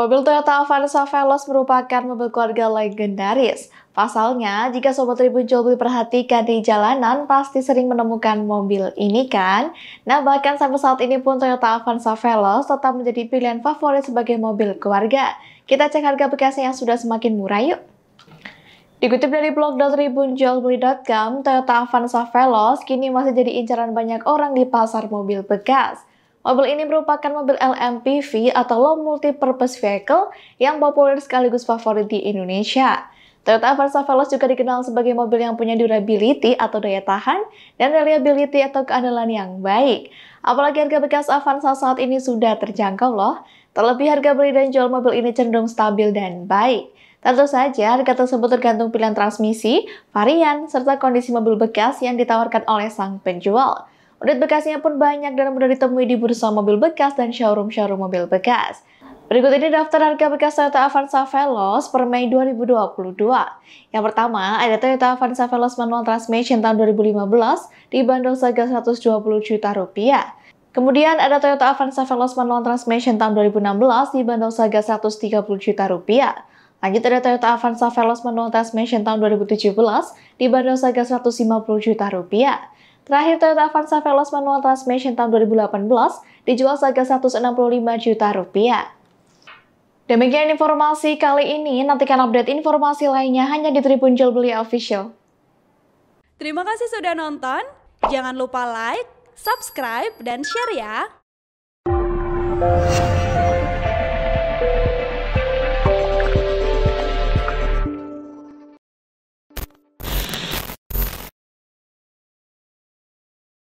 Mobil Toyota Avanza Veloz merupakan mobil keluarga legendaris. Pasalnya, jika Sobat Tribun lebih perhatikan di jalanan, pasti sering menemukan mobil ini kan? Nah, bahkan sampai saat ini pun Toyota Avanza Veloz tetap menjadi pilihan favorit sebagai mobil keluarga. Kita cek harga bekasnya yang sudah semakin murah yuk! Dikutip dari blog Toyota Avanza Veloz kini masih jadi incaran banyak orang di pasar mobil bekas. Mobil ini merupakan mobil LMPV atau Low Purpose Vehicle yang populer sekaligus favorit di Indonesia. Toyota Versa Veloz juga dikenal sebagai mobil yang punya durability atau daya tahan dan reliability atau keandalan yang baik. Apalagi harga bekas Avanza saat ini sudah terjangkau loh. Terlebih harga beli dan jual mobil ini cenderung stabil dan baik. Tentu saja, harga tersebut tergantung pilihan transmisi, varian, serta kondisi mobil bekas yang ditawarkan oleh sang penjual. Unit bekasnya pun banyak dan mudah ditemui di bursa mobil bekas dan showroom-showroom mobil bekas. Berikut ini daftar harga bekas Toyota Avanza Veloz per Mei 2022. Yang pertama, ada Toyota Avanza Veloz manual transmission tahun 2015 dibanderol seharga 120 juta rupiah. Kemudian ada Toyota Avanza Veloz manual transmission tahun 2016 dibanderol seharga 130 juta rupiah. Lanjut ada Toyota Avanza Veloz manual transmission tahun 2017 dibanderol seharga 150 juta rupiah. Terakhir Toyota Avanza Veloz manual transmission tahun 2018 dijual seharga 165 juta rupiah. Demikian informasi kali ini, nantikan update informasi lainnya hanya di Tribun Jual Beli Official. Terima kasih sudah nonton, jangan lupa like, subscribe, dan share ya!